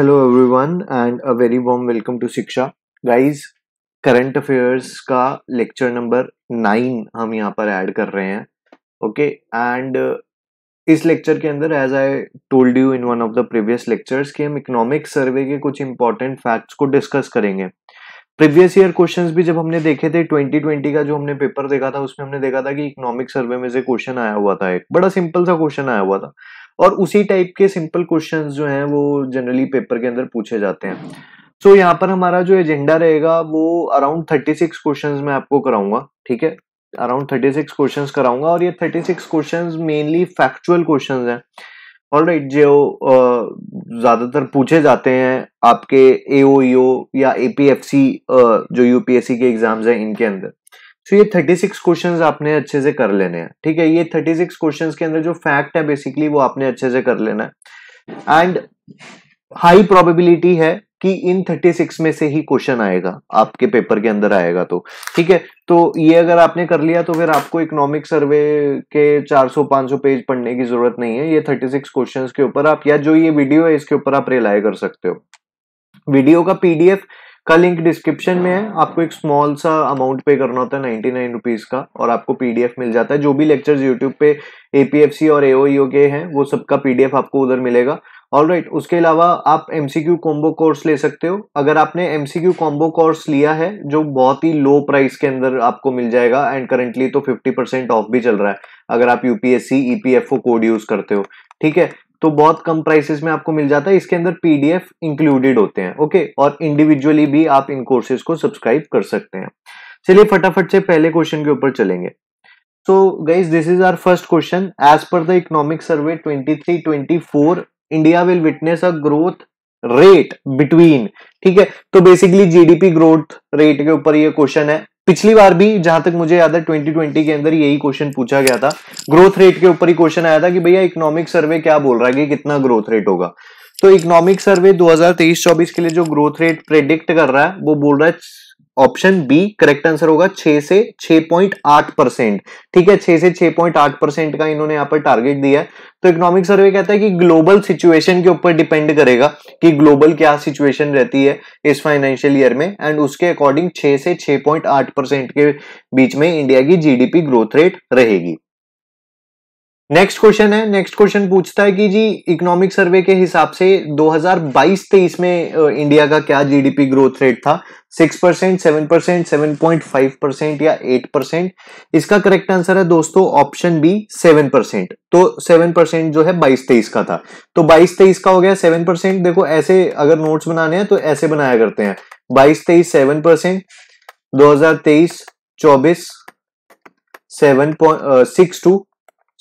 Hello everyone and a very warm welcome to Shiksha guys current affairs का lecture number nine हम यहाँ पर add कर रहे हैं ओके एंड इस लेक्चर के अंदर as I told you in one of the previous lectures कि हम इकोनॉमिक सर्वे के कुछ इंपॉर्टेंट फैक्ट्स को डिस्कस करेंगे प्रीवियस ईयर क्वेश्चन भी जब हमने देखे थे 2020 का जो हमने पेपर देखा था उसमें हमने देखा था कि इकोनॉमिक सर्वे में से क्वेश्चन आया हुआ था एक बड़ा सिंपल सा क्वेश्चन आया हुआ था और उसी टाइप के सिंपल क्वेश्चन जो हैं वो जनरली पेपर के अंदर पूछे जाते हैं सो हम्म। so, यहाँ पर हमारा जो एजेंडा रहेगा वो अराउंड थर्टी सिक्स क्वेश्चन मैं आपको कराऊंगा ठीक है अराउंड थर्टी सिक्स क्वेश्चन कराऊंगा और ये thirty six question mainly factual question हैं ऑल राइट जो ज्यादातर पूछे जाते हैं आपके ए e या ए जो यूपीएससी के एग्जाम्स हैं इनके अंदर सो so, ये 36 क्वेश्चन आपने अच्छे से कर लेने हैं ठीक है ये 36 क्वेश्चन के अंदर जो फैक्ट है बेसिकली वो आपने अच्छे से कर लेना है एंड हाई प्रोबेबिलिटी है कि इन 36 में से ही क्वेश्चन आएगा आपके पेपर के अंदर आएगा तो ठीक है तो ये अगर आपने कर लिया तो फिर आपको इकोनॉमिक सर्वे के 400-500 पेज पढ़ने की जरूरत नहीं है ये 36 क्वेश्चंस के ऊपर आप या जो ये वीडियो है इसके ऊपर आप रिलाई कर सकते हो वीडियो का पीडीएफ डी का लिंक डिस्क्रिप्शन में है आपको एक स्मॉल सा अमाउंट पे करना होता है नाइन्टी नाइन रुपीज़ का और आपको पीडीएफ मिल जाता है जो भी लेक्चर्स यूट्यूब पे एपीएफसी और एओईओ e के हैं वो सबका पीडीएफ आपको उधर मिलेगा ऑल राइट right, उसके अलावा आप M C Q combo course ले सकते हो अगर आपने M C Q combo course लिया है जो बहुत ही लो प्राइस के अंदर आपको मिल जाएगा एंड करेंटली तो फिफ्टी परसेंट ऑफ भी चल रहा है अगर आप यूपीएससी ईपीएफओ कोड यूज करते हो ठीक है तो बहुत कम प्राइसेस में आपको मिल जाता है इसके अंदर पीडीएफ इंक्लूडेड होते हैं ओके और इंडिविजुअली भी आप इन कोर्सेज को सब्सक्राइब कर सकते हैं चलिए फटाफट से पहले क्वेश्चन के ऊपर चलेंगे so this is our first question as per the economic survey twenty three twenty four India will witness a growth rate between ठीक है तो बेसिकली जीडीपी ग्रोथ रेट के ऊपर ये क्वेश्चन है पिछली बार भी जहां तक मुझे याद है 2020 के अंदर यही क्वेश्चन पूछा गया था ग्रोथ रेट के ऊपर ही क्वेश्चन आया था कि भैया इकोनॉमिक सर्वे क्या बोल रहा है कि कितना ग्रोथ रेट होगा तो इकोनॉमिक सर्वे 2023-24 के लिए जो ग्रोथ रेट प्रेडिक्ट कर रहा है वो बोल रहा है ऑप्शन बी करेक्ट आंसर होगा छह से 6.8 परसेंट ठीक है 6 से 6.8 परसेंट का इन्होंने यहां पर टारगेट दिया है तो इकोनॉमिक सर्वे कहता है कि ग्लोबल सिचुएशन के ऊपर डिपेंड करेगा कि ग्लोबल क्या सिचुएशन रहती है इस फाइनेंशियल ईयर में एंड उसके अकॉर्डिंग 6 से 6.8 परसेंट के बीच में इंडिया की जीडीपी ग्रोथ रेट रहेगी नेक्स्ट क्वेश्चन है नेक्स्ट क्वेश्चन पूछता है कि जी इकोनॉमिक सर्वे के हिसाब से 2022-23 में इंडिया का क्या जीडीपी ग्रोथ रेट था 6 percent seven percent seven point five percent या 8 परसेंट इसका करेक्ट आंसर है दोस्तों ऑप्शन बी 7 परसेंट तो 7 परसेंट जो है 22-23 का था तो 22-23 का हो गया 7 परसेंट देखो ऐसे अगर नोट्स बनाने हैं तो ऐसे बनाया करते हैं बाईस तेईस सेवन परसेंट दो हजार तेईस चौबीस seven point six to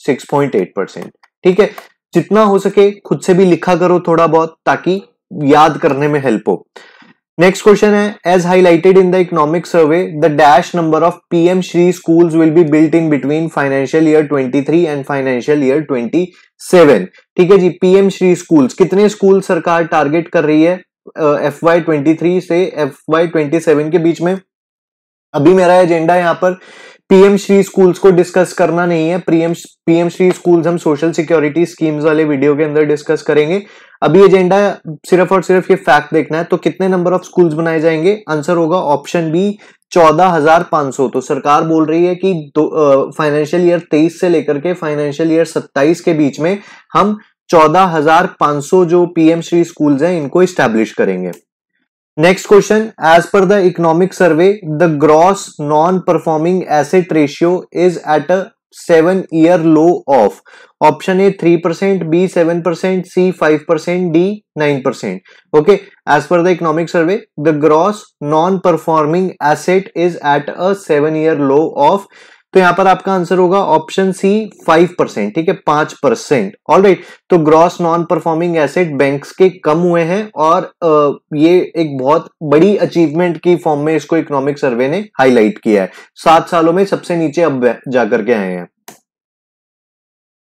6.8 percent ठीक है जितना हो सके खुद से भी लिखा करो थोड़ा बहुत ताकि याद करने में हेल्प हो नेक्स्ट क्वेश्चन है as highlighted in the economic survey the dash number of PM Shri schools will be built in between financial year 23 and financial year 27 ठीक है जी पीएम श्री स्कूल्स कितने स्कूल सरकार टारगेट कर रही है एफ वाई ट्वेंटी से एफ वाई के बीच में अभी मेरा एजेंडा यहां पर पीएम श्री स्कूल्स को डिस्कस करना नहीं है पीएम पीएम श्री स्कूल्स हम सोशल सिक्योरिटी स्कीम्स वाले वीडियो के अंदर डिस्कस करेंगे अभी एजेंडा सिर्फ और सिर्फ ये फैक्ट देखना है तो कितने नंबर ऑफ स्कूल्स बनाए जाएंगे आंसर होगा ऑप्शन बी चौदह हजार पांच सौ तो सरकार बोल रही है कि फाइनेंशियल ईयर तेईस से लेकर के फाइनेंशियल ईयर सत्ताईस के बीच में हम चौदह हजार पांच सौ जो पीएम श्री स्कूल्स हैं इनको स्टैब्लिश करेंगे Next question, as per the economic survey, the gross non-performing asset ratio is at a 7 year low of option A 3%, B 7%, C 5%, D 9%. Okay, as per the economic survey, the gross non-performing asset is at a 7 year low of तो यहां पर आपका answer होगा option सी five percent ठीक है पांच परसेंट all right तो gross non performing asset banks के कम हुए हैं और ये एक बहुत बड़ी अचीवमेंट की फॉर्म में इसको इकोनॉमिक सर्वे ने हाईलाइट किया है सात सालों में सबसे नीचे अब जाकर के आए हैं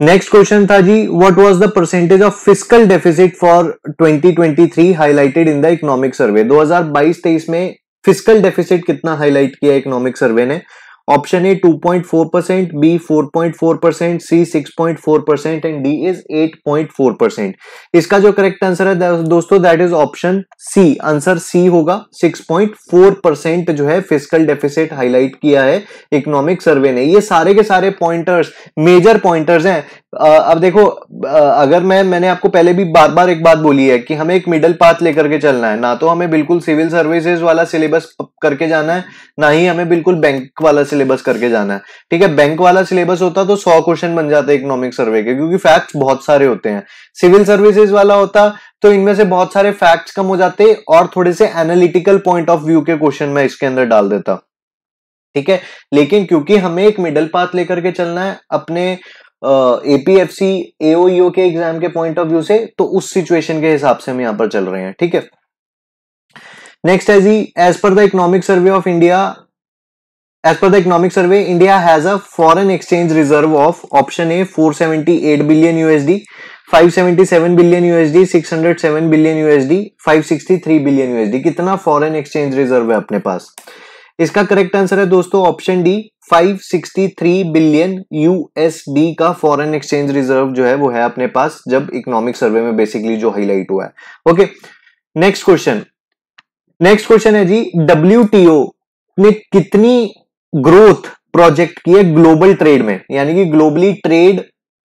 नेक्स्ट क्वेश्चन था जी what was the percentage of fiscal deficit for 2023 highlighted in the economic survey 2022-23 में फिजिकल डेफिसिट कितना हाईलाइट किया इकोनॉमिक सर्वे ने option A 2.4 percent B 4.4 percent C 6.4 percent and D is 8.4 percent इसका जो correct answer है दोस्तों that is option C answer C होगा 6.4 percent जो है फिजिकल डेफिसिट हाईलाइट किया है इकोनॉमिक सर्वे ने ये सारे के सारे पॉइंटर्स मेजर पॉइंटर्स हैं अब देखो अगर मैं मैंने आपको पहले भी बार बार एक बात बोली है कि हमें एक मिडल पाथ लेकर के चलना है ना तो हमें बिल्कुल सिविल सर्विसेज वाला सिलेबस करके जाना है ना ही हमें बिल्कुल बैंक वाला सिलेबस करके जाना है ठीक है बैंक वाला सिलेबस होता तो सौ क्वेश्चन बन जाते इकोनॉमिक सर्वे के क्योंकि फैक्ट्स बहुत सारे होते हैं सिविल सर्विसेज वाला होता तो इनमें से बहुत सारे फैक्ट्स कम हो जाते और थोड़े से एनालिटिकल पॉइंट ऑफ व्यू के क्वेश्चन मैं इसके अंदर डाल देता ठीक है लेकिन क्योंकि हमें एक मिडल पाथ लेकर के चलना है अपने एपीएफसी एओयू e के एग्जाम के पॉइंट ऑफ व्यू से तो उस सिचुएशन के हिसाब से हम यहां पर चल रहे हैं ठीक है नेक्स्ट है जी as per the economic survey of India as per the economic survey India has a foreign exchange reserve of option A 478 billion USD 577 billion USD 607 billion USD 563 billion USD कितना फॉरेन एक्सचेंज रिजर्व है अपने पास इसका correct answer है दोस्तों option D 563 billion USD का foreign exchange reserve जो है वो है अपने पास जब इकोनॉमिक सर्वे में बेसिकली जो हाईलाइट हुआ है okay next question next question है जी डब्ल्यू ने कितनी ग्रोथ प्रोजेक्ट की है ग्लोबल ट्रेड में यानी कि ग्लोबली ट्रेड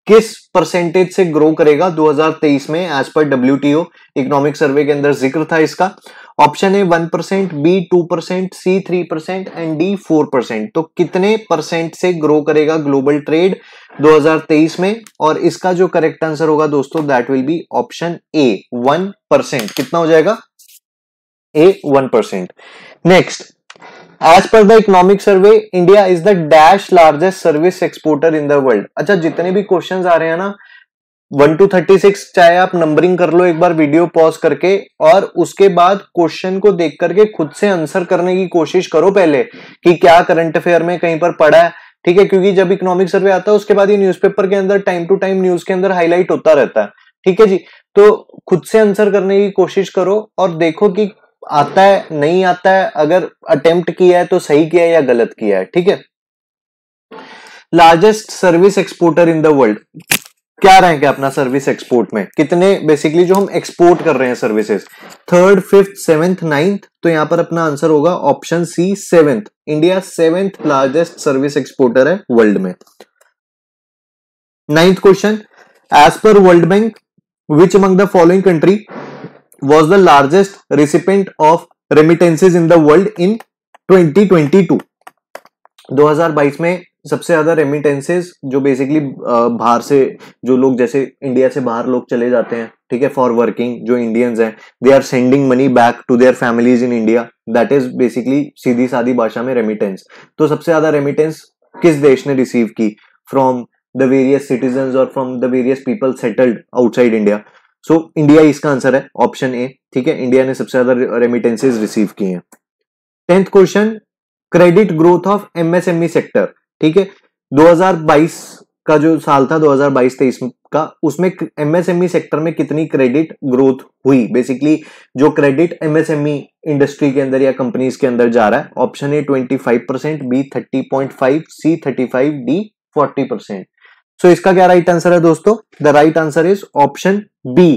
किस परसेंटेज से ग्रो करेगा 2023 में as per W economic survey के अंदर जिक्र था इसका ऑप्शन है one percent B two percent C three percent and D four percent तो कितने परसेंट से ग्रो करेगा ग्लोबल ट्रेड 2023 में और इसका जो करेक्ट आंसर होगा दोस्तों that will be option A one percent कितना हो जाएगा A one percent next as per the economic survey India is the dash largest service exporter in the world अच्छा जितने भी क्वेश्चन आ रहे हैं ना वन टू थर्टी सिक्स चाहे आप नंबरिंग कर लो एक बार वीडियो पॉज करके और उसके बाद क्वेश्चन को देख करके खुद से आंसर करने की कोशिश करो पहले कि क्या करंट अफेयर में कहीं पर पड़ा है ठीक है क्योंकि जब इकोनॉमिक सर्वे आता है उसके बाद ये न्यूज़पेपर के अंदर टाइम टू टाइम न्यूज के अंदर हाईलाइट होता रहता है ठीक है जी तो खुद से आंसर करने की कोशिश करो और देखो कि आता है नहीं आता है अगर अटेम्प्ट किया है तो सही किया है या गलत किया है ठीक है largest service exporter in the world क्या रैंक है अपना सर्विस एक्सपोर्ट में कितने बेसिकली जो हम एक्सपोर्ट कर रहे हैं services third fifth seventh ninth तो यहां पर अपना आंसर होगा option C seventh India seventh largest service exporter है वर्ल्ड में ninth question as per world bank which among the following country was the largest recipient of remittances in the world in 2022 2022 में सबसे ज़्यादा remittances जो basically बाहर से जो लोग जैसे इंडिया से बाहर लोग चले जाते हैं ठीक है फॉर वर्किंग जो इंडियंस हैं they are sending money back to their families in India that is basically सीधी साधी भाषा में रेमिटेंस तो सबसे ज़्यादा रेमिटेंस किस देश ने रिसीव की फ्रॉम द वेरियस सिटीजन और from the various people settled outside India so India इसका आंसर है ऑप्शन ए ठीक है इंडिया ने सबसे ज्यादा रेमिटेंसेज रिसीव किए हैं tenth question credit growth of MSME sector ठीक है 2022 का जो साल था 2022-23 का उसमें एमएसएमई सेक्टर e में कितनी क्रेडिट ग्रोथ हुई बेसिकली जो क्रेडिट एमएसएमई इंडस्ट्री के अंदर या कंपनीज के अंदर जा रहा है option A 25 percent B 30.5 C 35 D 40 percent so इसका क्या राइट आंसर है दोस्तों the right answer is option B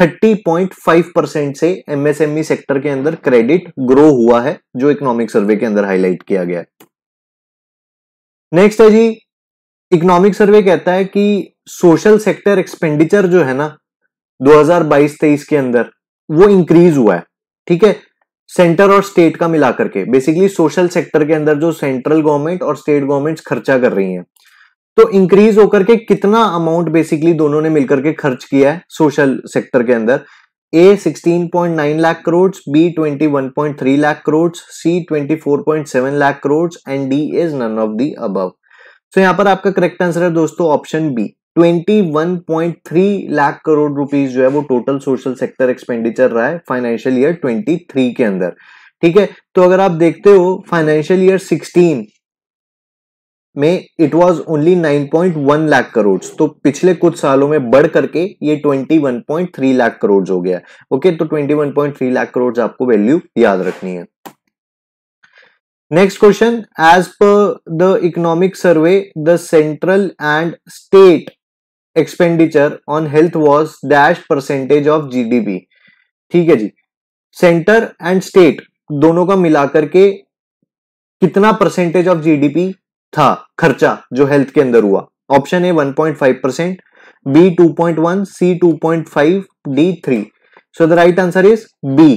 30.5 percent से एमएसएमई सेक्टर e के अंदर क्रेडिट ग्रो हुआ है जो इकोनॉमिक सर्वे के अंदर हाईलाइट किया गया है नेक्स्ट है जी इकोनॉमिक सर्वे कहता है कि सोशल सेक्टर एक्सपेंडिचर जो है ना 2022-23 के अंदर वो इंक्रीज हुआ है ठीक है सेंटर और स्टेट का मिला करके बेसिकली सोशल सेक्टर के अंदर जो सेंट्रल गवर्नमेंट और स्टेट गवर्नमेंट खर्चा कर रही हैं तो इंक्रीज होकर के कितना अमाउंट बेसिकली दोनों ने मिलकर के खर्च किया है सोशल सेक्टर के अंदर A 16.9 lakh crore B 21.3 lakh crore C 24.7 lakh crore and D is none of the above. So यहाँ पर आपका करेक्ट आंसर है दोस्तों option B 21.3 lakh crore rupees जो है वो टोटल सोशल सेक्टर एक्सपेंडिचर रहा है फाइनेंशियल ईयर 23 के अंदर ठीक है तो अगर आप देखते हो फाइनेंशियल ईयर 16 में it was only 9.1 lakh crore तो पिछले कुछ सालों में बढ़ करके ये 21.3 लाख करोड़ हो गया ओके तो 21.3 लाख करोड़ आपको वैल्यू याद रखनी है next question as per the economic survey the central and state expenditure on health was dash percentage of GDP ठीक है जी सेंटर एंड स्टेट दोनों का मिलाकर के कितना परसेंटेज ऑफ जीडीपी था खर्चा जो हेल्थ के अंदर हुआ option A 1.5 percent B 2.1 C 2.5 D 3 so the right answer is B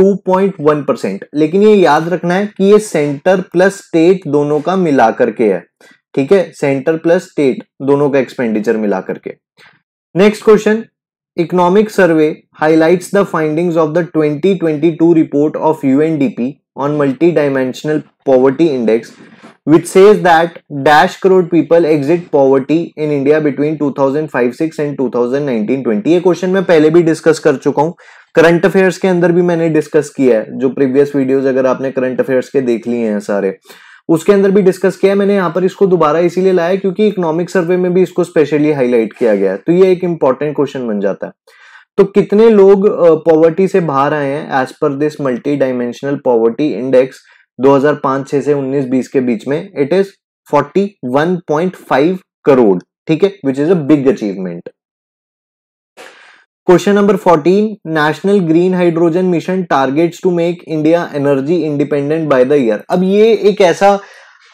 2.1 percent लेकिन ये याद रखना है कि ये सेंटर प्लस स्टेट दोनों का मिला करके है ठीक है सेंटर प्लस स्टेट दोनों का एक्सपेंडिचर मिला करके next question economic survey highlights the findings of the 2022 of UNDP on multi dimensional poverty index which says that dash crore people exit poverty in India between 2005-6 and 2019-20. ये question मैं पहले भी discuss कर चुका हूँ current affairs के अंदर भी मैंने डिस्कस किया है जो प्रीवियस वीडियोस अगर आपने करंट अफेयर्स के देख लिए हैं सारे उसके अंदर भी डिस्कस किया है मैंने यहाँ पर इसको दोबारा इसीलिए लाया क्योंकि इकोनॉमिक सर्वे में भी इसको स्पेशली हाईलाइट किया गया है तो ये एक इंपॉर्टेंट क्वेश्चन बन जाता है तो कितने लोग पॉवर्टी से बाहर आए हैं as per this multi dimensional poverty index 2005 छह से 19-20 के बीच में इट इज 41.5 करोड़ ठीक है which is a big achievement question number 14 national green hydrogen mission targets to make India energy independent by the year अब ये एक ऐसा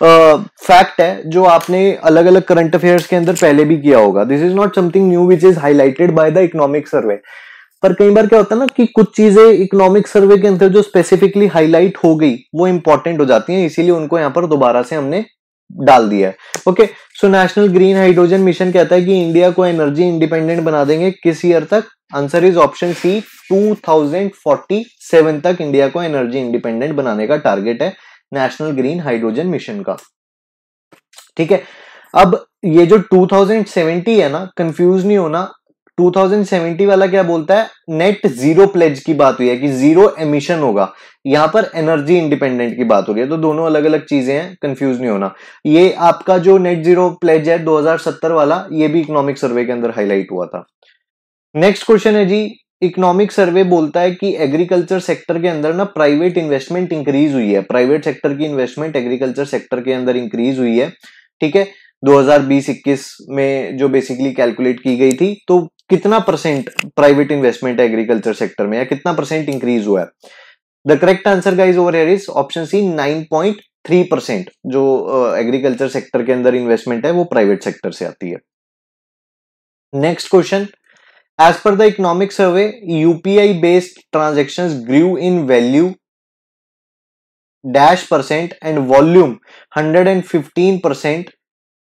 फैक्ट uh, है जो आपने अलग अलग करंट अफेयर्स के अंदर पहले भी किया होगा this is not something new which is highlighted by the economic survey पर कई बार क्या होता है ना कि कुछ चीजें इकोनॉमिक सर्वे के अंदर जो स्पेसिफिकली हाईलाइट हो गई वो इंपॉर्टेंट हो जाती हैं इसीलिए उनको यहाँ पर दोबारा से हमने डाल दिया है okay so national green hydrogen mission कहता है कि इंडिया को एनर्जी इंडिपेंडेंट बना देंगे किस ईयर तक आंसर इज ऑप्शन सी 2047 तक इंडिया को एनर्जी इंडिपेंडेंट बनाने का टारगेट है नेशनल ग्रीन हाइड्रोजन मिशन का ठीक है अब ये जो 2070 है ना कंफ्यूज नहीं होना 2070 वाला क्या बोलता है नेट जीरो प्लेज की बात हुई है कि जीरो एमिशन होगा यहां पर एनर्जी इंडिपेंडेंट की बात हो रही है तो दोनों अलग अलग चीजें हैं कंफ्यूज नहीं होना ये आपका जो नेट जीरो प्लेज है 2070 वाला ये भी इकोनॉमिक सर्वे के अंदर हाईलाइट हुआ था नेक्स्ट क्वेश्चन है जी इकोनॉमिक सर्वे बोलता है कि एग्रीकल्चर सेक्टर के अंदर ना प्राइवेट इन्वेस्टमेंट इंक्रीज हुई है प्राइवेट सेक्टर की इन्वेस्टमेंट एग्रीकल्चर सेक्टर के अंदर इंक्रीज हुई है ठीक है 2020-21 में जो बेसिकली कैलकुलेट की गई थी तो कितना परसेंट प्राइवेट इन्वेस्टमेंट है एग्रीकल्चर सेक्टर में या कितना परसेंट इंक्रीज हुआ है the correct answer guys over here is option C nine point three percent जो एग्रीकल्चर uh, सेक्टर के अंदर इन्वेस्टमेंट है वो प्राइवेट सेक्टर से आती है next question as per the economic survey UPI based transaction grew in value dash percent and volume hundred and fifteen percent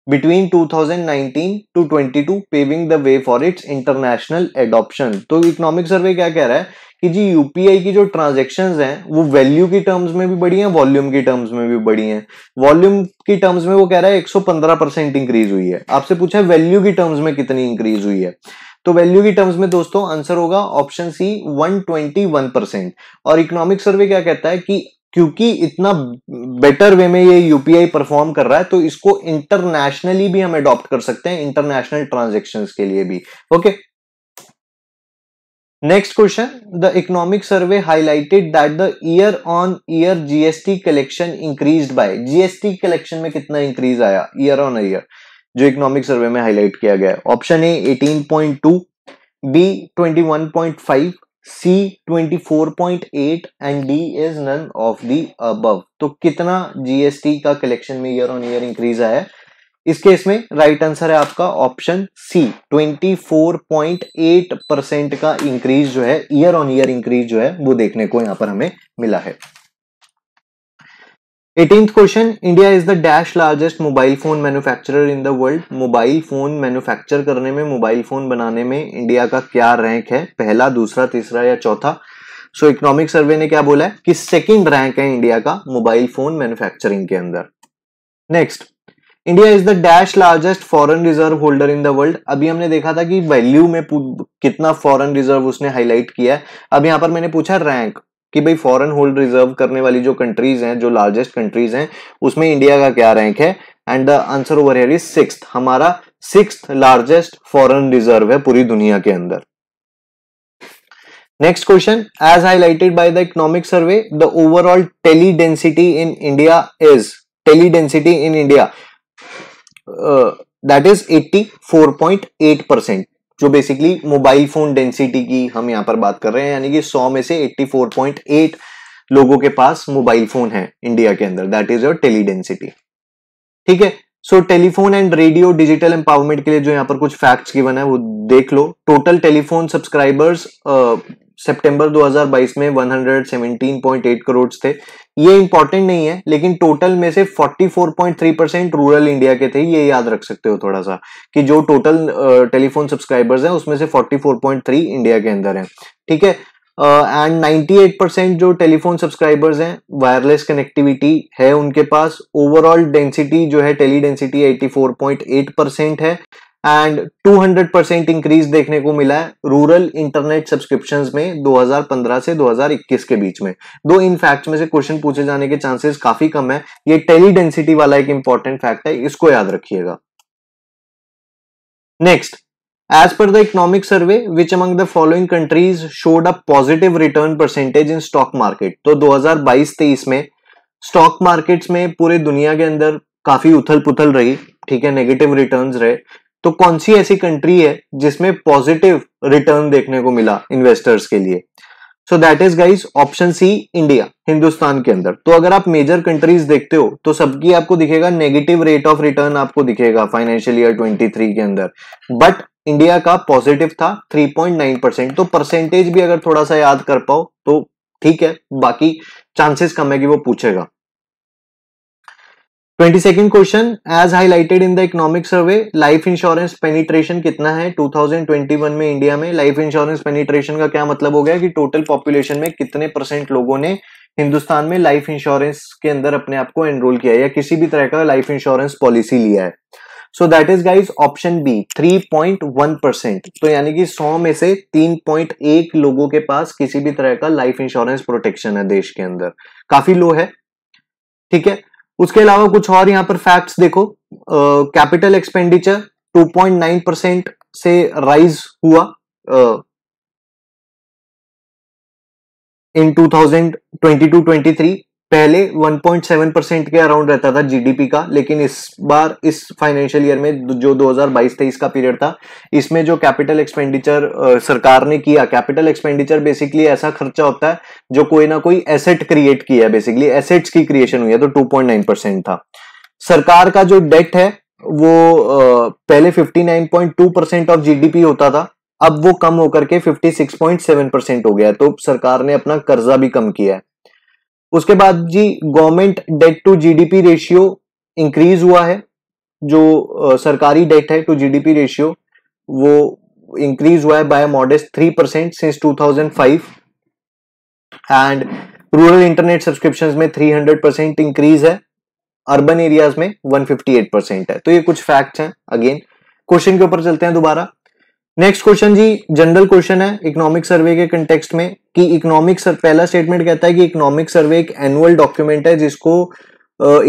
between 2019 to 22 paving the way for its international adoption तो economic survey क्या कह रहा है कि जी UPI की जो transaction हैं वो वैल्यू की टर्म्स में भी बढ़ी हैं वॉल्यूम की टर्म्स में भी बढ़ी हैं वॉल्यूम की टर्म्स में वो कह रहा है 115 परसेंट इंक्रीज हुई है आपसे पूछा है वैल्यू की टर्म्स में कितनी इंक्रीज हुई है तो वैल्यू की टर्म्स में दोस्तों आंसर होगा ऑप्शन सी 121 परसेंट और इकोनॉमिक सर्वे क्या कहता है कि क्योंकि इतना बेटर वे में ये यूपीआई परफॉर्म कर रहा है तो इसको इंटरनेशनली भी हम अडॉप्ट कर सकते हैं इंटरनेशनल ट्रांजेक्शन के लिए भी okay next question the economic survey highlighted that the year on year GST collection increase by GST collection में कितना इंक्रीज आया ईयर ऑन ईयर जो इकोनॉमिक सर्वे में हाईलाइट किया गया option A 18.2 B 21.5 C 24.8 and D is none of the अब तो कितना जीएसटी का कलेक्शन में ईयर ऑन ईयर इंक्रीज आया है इस केस में राइट right आंसर है आपका ऑप्शन सी 24.8 परसेंट का इंक्रीज जो है ईयर ऑन ईयर इंक्रीज जो है वो देखने को यहां पर हमें मिला है 18th question India is the dash largest mobile phone manufacture in the world mobile phone manufacture करने में मोबाइल फोन बनाने में इंडिया का क्या रैंक है पहला दूसरा तीसरा या चौथा सो इकोनॉमिक सर्वे ने क्या बोला है कि सेकेंड रैंक है इंडिया का मोबाइल फोन मैन्युफैक्चरिंग के अंदर next India is the dash largest foreign reserve holder in the world अभी हमने देखा था कि वैल्यू में कितना फॉरन रिजर्व उसने हाईलाइट किया है अब यहां पर मैंने पूछा रैंक कि भाई फॉरेन होल्ड रिजर्व करने वाली जो कंट्रीज हैं जो लार्जेस्ट कंट्रीज हैं उसमें इंडिया का क्या रैंक है and the answer over here is six हमारा सिक्स लार्जेस्ट फॉरन रिजर्व है पूरी दुनिया के अंदर next question as highlighted by the economic survey the overall tele density in India is tele density in India that is 84.8 percent जो basically mobile phone density की हम यहाँ पर बात कर रहे हैं यानी कि 100 में से 84.8 लोगों के पास मोबाइल फोन है इंडिया के अंदर that is your tele density ठीक है so telephone and radio digital empowerment के लिए जो यहाँ पर कुछ फैक्ट्स गिवन है वो देख लो टोटल टेलीफोन सब्सक्राइबर्स सितंबर 2022 में 117.8 करोड़ थे ये इंपॉर्टेंट नहीं है लेकिन टोटल में से 44.3 परसेंट रूरल इंडिया के थे ये याद रख सकते हो थोड़ा सा कि जो टोटल टेलीफोन सब्सक्राइबर्स हैं उसमें से 44.3 इंडिया के अंदर हैं ठीक है एंड 98 परसेंट जो टेलीफोन सब्सक्राइबर्स हैं वायरलेस कनेक्टिविटी है उनके पास ओवरऑल डेंसिटी जो है टेली डेंसिटी एटी परसेंट है एंड 200 परसेंट इंक्रीज देखने को मिला है रूरल इंटरनेट सब्सक्रिप्शन में 2015 से 2021 के बीच में दो इन फैक्ट्स में से क्वेश्चन पूछे जाने के चांसेस काफी कम है ये टेली डेंसिटी वाला एक इंपॉर्टेंट फैक्ट है इसको याद रखिएगा next as per the economic survey which among the following countries showed a positive return percentage in stock market तो 2022-23 में स्टॉक मार्केट्स में पूरे दुनिया के अंदर काफी उथल पुथल रही ठीक है नेगेटिव रिटर्न्स रहे तो कौन सी ऐसी कंट्री है जिसमें पॉजिटिव रिटर्न देखने को मिला इन्वेस्टर्स के लिए so that is guys option C India Hindustan के अंदर तो अगर आप मेजर कंट्रीज देखते हो तो सबकी आपको दिखेगा नेगेटिव रेट ऑफ रिटर्न आपको दिखेगा फाइनेंशियल ईयर 23 के अंदर बट इंडिया का पॉजिटिव था 3.9 परसेंट तो परसेंटेज भी अगर थोड़ा सा याद कर पाओ तो ठीक है बाकी चांसेस कम है कि वो पूछेगा second question as highlighted in the economic survey life insurance penetration कितना है 2021 में इंडिया में लाइफ इंश्योरेंस पेनिट्रेशन का क्या मतलब हो गया कि टोटल पॉपुलेशन में कितने परसेंट लोगों ने हिंदुस्तान में लाइफ इंश्योरेंस के अंदर अपने आप को एनरोल किया है या किसी भी तरह का लाइफ इंश्योरेंस पॉलिसी लिया है so that is guys option B three point one percent तो यानी कि सौ में से तीन पॉइंट एक लोगों के पास किसी भी तरह का लाइफ इंश्योरेंस प्रोटेक्शन है देश के अंदर काफी लो है ठीक है उसके अलावा कुछ और यहाँ पर फैक्ट्स देखो कैपिटल एक्सपेंडिचर 2.9 परसेंट से राइज हुआ इन 2022-23 पहले 1.7 परसेंट के अराउंड रहता था जीडीपी का लेकिन इस बार इस फाइनेंशियल ईयर में जो 2022-23 का पीरियड था इसमें जो कैपिटल एक्सपेंडिचर सरकार ने किया कैपिटल एक्सपेंडिचर बेसिकली ऐसा खर्चा होता है जो कोई ना कोई एसेट क्रिएट किया है बेसिकली एसेट्स की क्रिएशन हुई है तो टू परसेंट था सरकार का जो डेट है वो पहले फिफ्टी परसेंट ऑफ जीडीपी होता था अब वो कम होकर के फिफ्टी परसेंट हो गया है तो सरकार ने अपना कर्जा भी कम किया है उसके बाद जी government debt to GDP ratio increase हुआ है जो सरकारी डेट है टू जीडीपी रेशियो वो इंक्रीज हुआ है by modest three percent since two thousand five and rural internet subscription में थ्री हंड्रेड परसेंट इंक्रीज है अर्बन एरियाज में वन फिफ्टी एट परसेंट है तो ये कुछ फैक्ट्स हैं अगेन क्वेश्चन के ऊपर चलते हैं दोबारा नेक्स्ट क्वेश्चन जी जनरल क्वेश्चन है इकोनॉमिक सर्वे के कंटेक्स्ट में कि इकोनॉमिक पहला स्टेटमेंट कहता है कि इकोनॉमिक सर्वे एक एनुअल डॉक्यूमेंट है जिसको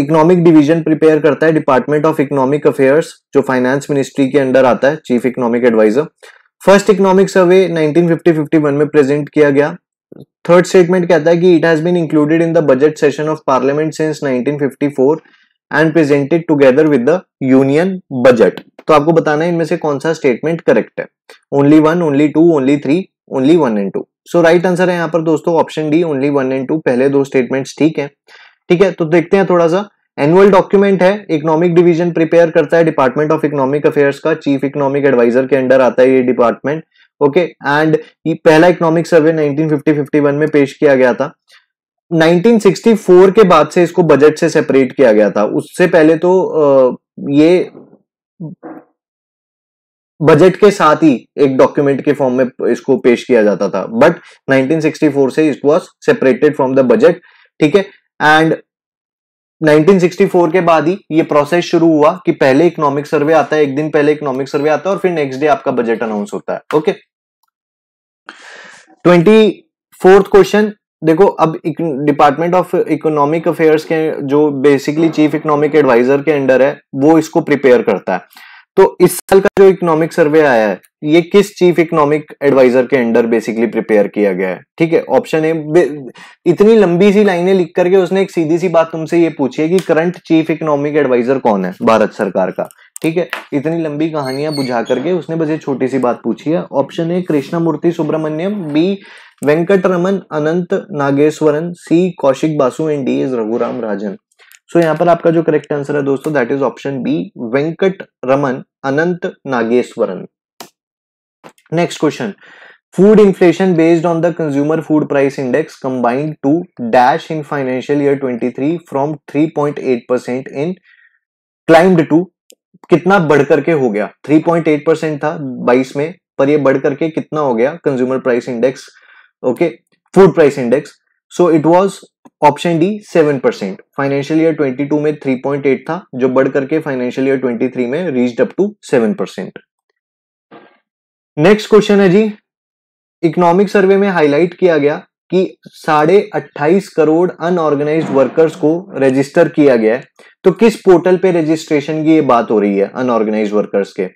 इकोनॉमिक डिवीजन प्रिपेयर करता है डिपार्टमेंट ऑफ इकोनॉमिक अफेयर्स जो फाइनेंस मिनिस्ट्री के अंडर आता है chief economic advisor first economic survey 1950-51 में प्रेजेंट किया गया थर्ड स्टेटमेंट कहता है कि it has been included in the budget session of parliament since 1954 and presented together with the union budget तो आपको बताना है इनमें से कौन सा स्टेटमेंट करेक्ट है only one only two only three only one and two so right answer है यहाँ पर दोस्तों option D only one and two पहले दो स्टेटमेंट ठीक है ठीक है तो देखते हैं थोड़ा सा एनुअल डॉक्यूमेंट है इकोनॉमिक डिवीजन प्रिपेयर करता है डिपार्टमेंट ऑफ इकोनॉमिक अफेयर्स का चीफ इकोनॉमिक एडवाइजर के अंडर आता है ये डिपार्टमेंट ओके एंड पहला इकोनॉमिक सर्वे 1950-51 में पेश किया गया था 1964 के बाद से इसको बजट से सेपरेट किया गया था उससे पहले तो ये बजट के साथ ही एक डॉक्यूमेंट के फॉर्म में इसको पेश किया जाता था बट 1964 से it was separated from the budget ठीक है एंड 1964 के बाद ही ये प्रोसेस शुरू हुआ कि पहले इकोनॉमिक सर्वे आता है एक दिन पहले इकोनॉमिक सर्वे आता है और फिर नेक्स्ट डे आपका बजट अनाउंस होता है ओके ट्वेंटी फोर्थ क्वेश्चन देखो अब डिपार्टमेंट ऑफ इकोनॉमिक अफेयर्स के जो बेसिकली चीफ इकोनॉमिक एडवाइजर के अंडर है वो इसको प्रिपेयर करता है तो इस साल का जो इकोनॉमिक सर्वे आया है ये किस चीफ इकोनॉमिक एडवाइजर के अंडर बेसिकली प्रिपेयर किया गया है ठीक है ऑप्शन ए इतनी लंबी सी लाइनें लिख करके उसने एक सीधी सी बात तुमसे ये पूछी है कि करंट चीफ इकोनॉमिक एडवाइजर कौन है भारत सरकार का ठीक है इतनी लंबी कहानियां बुझा करके उसने बस ये छोटी सी बात पूछी है option A Krishna Murthy Subramanian B Venkat Raman Anantha Nageswaran C Kaushik Basu and D is Raghuram Rajan so यहाँ पर आपका जो करेक्ट आंसर है दोस्तों that is option B Venkat Raman Anantha Nageswaran next question food inflation based on the consumer food price index combined to dash in financial year 23 from 3.8% in climbed to कितना बढ़ करके हो गया 3.8 परसेंट था 22 में पर ये बढ़ करके कितना हो गया consumer price index okay food price index so it was option D seven percent financial year twenty two में थ्री पॉइंट एट था जो बढ़ करके फाइनेंशियल ईयर ट्वेंटी थ्री में reached up to seven percent next question है जी economic survey में highlight किया गया कि साढ़े अट्ठाईस करोड़ अनऑर्गेनाइज वर्कर्स को रजिस्टर किया गया है तो किस पोर्टल पे रजिस्ट्रेशन की ये बात हो रही है अनऑर्गेनाइज वर्कर्स के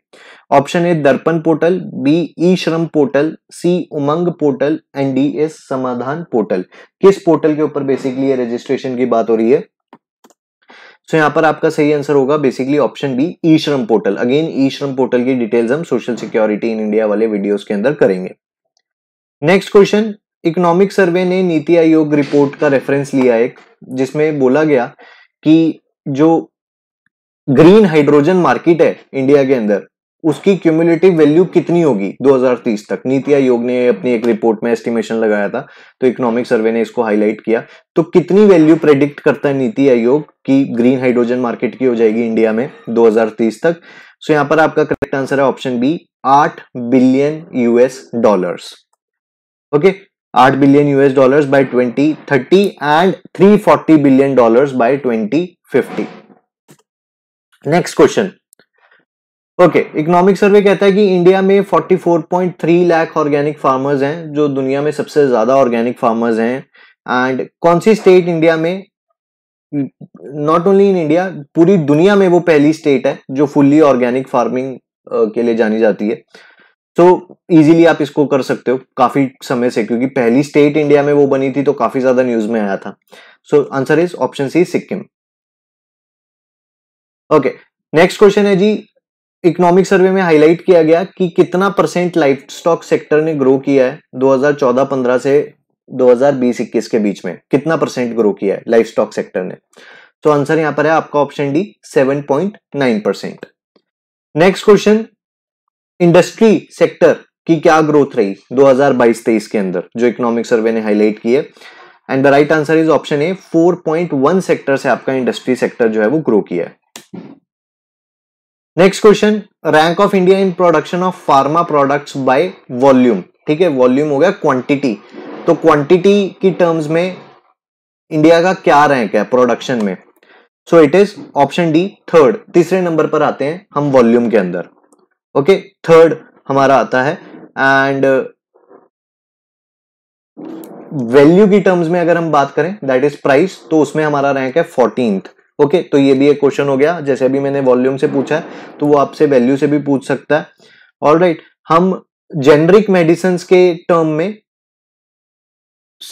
option A Darpan portal B e Shram portal C Umang portal and D S Samadhan portal किस पोर्टल के ऊपर बेसिकली ये रजिस्ट्रेशन की बात हो रही है सो यहां पर आपका सही आंसर होगा basically option B e Shram portal again ई श्रम पोर्टल की डिटेल्स हम सोशल सिक्योरिटी इन इंडिया वाले वीडियोस के अंदर करेंगे नेक्स्ट क्वेश्चन इकोनॉमिक सर्वे ने नीति आयोग रिपोर्ट का रेफरेंस लिया एक जिसमें बोला गया कि जो ग्रीन हाइड्रोजन मार्केट है इंडिया के अंदर उसकी क्यूमुलेटिव वैल्यू कितनी होगी 2030 तक नीति आयोग ने अपनी एक रिपोर्ट में एस्टिमेशन लगाया था तो इकोनॉमिक सर्वे ने इसको हाईलाइट किया तो कितनी वैल्यू प्रेडिक्ट करता है नीति आयोग की ग्रीन हाइड्रोजन मार्केट की हो जाएगी इंडिया में 2030 तक सो यहां पर आपका करेक्ट आंसर है ऑप्शन बी आठ बिलियन यूएस डॉलर ओके आठ billion US dollars by 2030 and 340 billion dollars by 2050. Next question okay economic survey कहता है कि इंडिया में 44.3 लाख ऑर्गेनिक फार्मर्स हैं जो दुनिया में सबसे ज्यादा ऑर्गेनिक फार्मर्स हैं एंड कौन सी स्टेट इंडिया में नॉट ओनली इन इंडिया पूरी दुनिया में वो पहली स्टेट है जो फुल्ली ऑर्गेनिक फार्मिंग के लिए जानी जाती है तो इजीली आप इसको कर सकते हो काफी समय से क्योंकि पहली स्टेट इंडिया में वो बनी थी तो काफी ज्यादा न्यूज में आया था so answer is option C Sikkim okay next question है जी इकोनॉमिक सर्वे में हाईलाइट किया गया कि कितना परसेंट लाइफ स्टॉक सेक्टर ने ग्रो किया है 2014-15 से 2020-21 के बीच में कितना परसेंट ग्रो किया है लाइफ स्टॉक सेक्टर ने तो आंसर यहां पर है आपका option D 7.9 percent next question industry sector की क्या ग्रोथ रही 2022-23 के अंदर जो इकोनॉमिक सर्वे ने हाईलाइट की है and the right answer is option A 4.1 sector से आपका इंडस्ट्री सेक्टर जो है वो ग्रो किया है next question rank of India in production of pharma products by volume ठीक है वॉल्यूम हो गया क्वांटिटी तो क्वांटिटी की टर्म्स में इंडिया का क्या रैंक है प्रोडक्शन में so it is option D third तीसरे नंबर पर आते हैं हम वॉल्यूम के अंदर ओके थर्ड हमारा आता है एंड वैल्यू की टर्म्स में अगर हम बात करें दैट इज प्राइस तो उसमें हमारा रैंक है फोर्टींथ ओके okay, तो ये भी एक क्वेश्चन हो गया जैसे अभी मैंने वॉल्यूम से पूछा है तो वो आपसे वैल्यू से भी पूछ सकता है ऑल right, हम जेनरिक मेडिसिन के टर्म में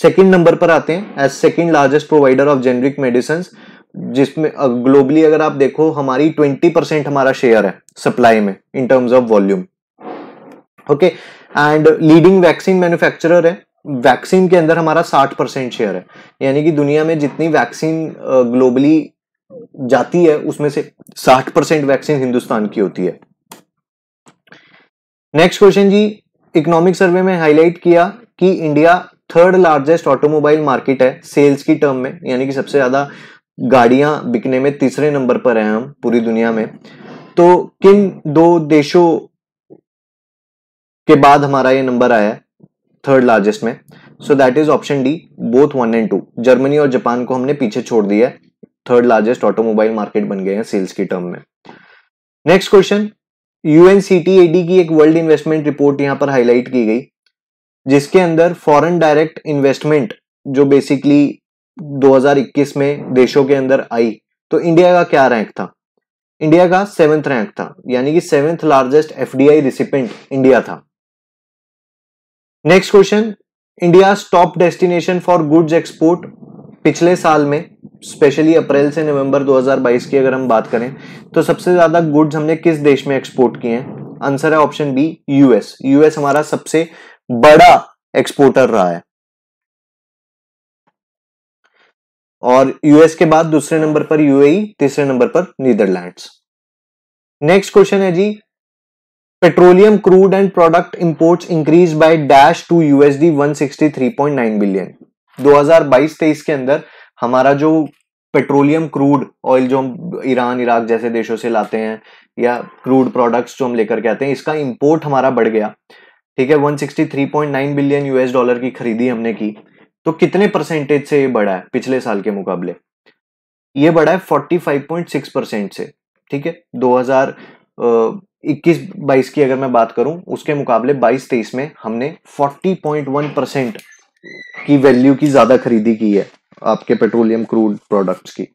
सेकेंड नंबर पर आते हैं as second largest provider of generic medicine जिसमें ग्लोबली अगर आप देखो हमारी ट्वेंटी परसेंट हमारा शेयर है सप्लाई में in terms of volume okay and leading vaccine manufacturer है वैक्सीन के अंदर हमारा साठ परसेंट शेयर है यानी कि दुनिया में जितनी वैक्सीन ग्लोबली जाती है उसमें से साठ परसेंट वैक्सीन हिंदुस्तान की होती है नेक्स्ट क्वेश्चन जी इकोनॉमिक सर्वे में हाईलाइट किया कि India third largest automobile market है सेल्स की टर्म में यानी कि सबसे ज्यादा गाड़ियां बिकने में तीसरे नंबर पर हैं हम पूरी दुनिया में तो किन दो देशों के बाद हमारा ये नंबर आया थर्ड लार्जेस्ट में so that is option D both one and two Germany और जापान को हमने पीछे छोड़ दिया है थर्ड लार्जेस्ट ऑटोमोबाइल मार्केट बन गए हैं सेल्स की टर्म में नेक्स्ट क्वेश्चन यूएनसीटीएडी की एक वर्ल्ड इन्वेस्टमेंट रिपोर्ट यहां पर हाईलाइट की गई जिसके अंदर फॉरेन डायरेक्ट इन्वेस्टमेंट जो बेसिकली 2021 में देशों के अंदर आई तो इंडिया का क्या रैंक था इंडिया का सेवेंथ रैंक था यानी कि seventh largest F recipient India था next question India top destination for goods export पिछले साल में स्पेशली अप्रैल से नवंबर 2022 की अगर हम बात करें तो सबसे ज्यादा गुड्स हमने किस देश में एक्सपोर्ट किए हैं आंसर है ऑप्शन बी यूएस यूएस हमारा सबसे बड़ा एक्सपोर्टर रहा है और यूएस के बाद दूसरे नंबर पर यूएई e, तीसरे नंबर पर नीदरलैंड्स नेक्स्ट क्वेश्चन है जी petroleum crude and product imports increase by dash to USD 163.9 billion 2022-23 के अंदर हमारा जो पेट्रोलियम क्रूड ऑयल जो हम ईरान इराक जैसे देशों से लाते हैं या क्रूड प्रोडक्ट्स जो हम लेकर के आते हैं इसका इंपोर्ट हमारा बढ़ गया ठीक है 163.9 बिलियन यूएस डॉलर की खरीदी हमने की तो कितने परसेंटेज से ये बढ़ा है पिछले साल के मुकाबले ये बढ़ा है 45.6 परसेंट से ठीक है 2021 22 की अगर मैं बात करूं उसके मुकाबले 22 23 में हमने 40.1 परसेंट की वैल्यू की ज्यादा खरीदी की है आपके पेट्रोलियम क्रूड प्रोडक्ट्स की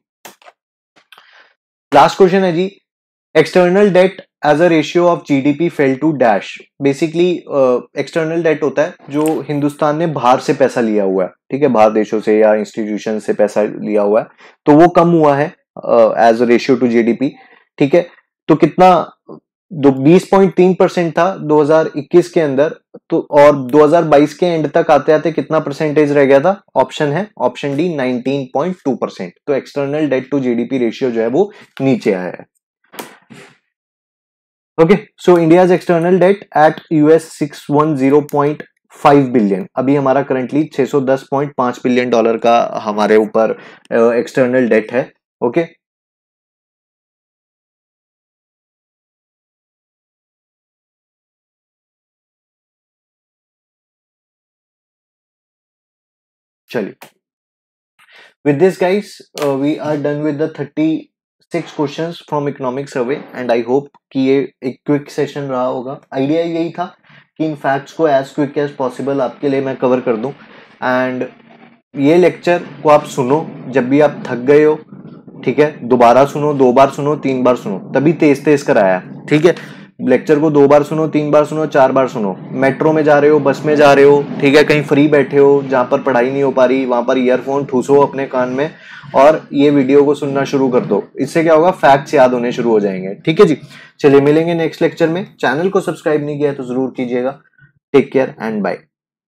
लास्ट क्वेश्चन है जी external debt as a ratio of GDP fell to dash basically external debt होता है जो हिंदुस्तान ने बाहर से पैसा लिया हुआ है ठीक है बाहर देशों से या इंस्टीट्यूशन से पैसा लिया हुआ है तो वो कम हुआ है as a ratio to G D P ठीक है तो कितना दो बीस पॉइंट तीन परसेंट था 2021 के अंदर तो और 2022 के एंड तक आते आते कितना परसेंटेज रह गया था ऑप्शन है ऑप्शन डी 19.2 परसेंट तो external debt to GDP ratio जो है वो नीचे आया है okay so India's external debt at US 610.5 billion अभी हमारा करंटली 610.5 बिलियन डॉलर का हमारे ऊपर एक्सटर्नल डेट है ओके okay? चलिए with this guys we are done with the thirty six question from economic survey and I hope कि ये एक क्विक सेशन रहा होगा आइडिया यही था कि इन फैक्ट्स को एज क्विक एज पॉसिबल आपके लिए मैं कवर कर दूँ एंड ये लेक्चर को आप सुनो जब भी आप थक गए हो ठीक है दोबारा सुनो दो बार सुनो तीन बार सुनो तभी तेज तेज कराया ठीक है लेक्चर को दो बार सुनो तीन बार सुनो चार बार सुनो मेट्रो में जा रहे हो बस में जा रहे हो ठीक है कहीं फ्री बैठे हो जहाँ पर पढ़ाई नहीं हो पा रही वहाँ पर ईयरफोन ठूसो अपने कान में और ये वीडियो को सुनना शुरू कर दो इससे क्या होगा फैक्ट्स याद होने शुरू हो जाएंगे ठीक है जी चलिए मिलेंगे नेक्स्ट लेक्चर में चैनल को सब्सक्राइब नहीं किया तो जरूर कीजिएगा टेक केयर एंड बाय